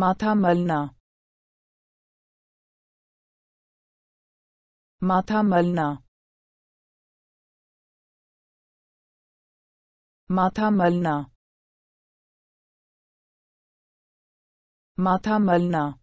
माथा मलना माथा मलना माथा मलना माथा मलना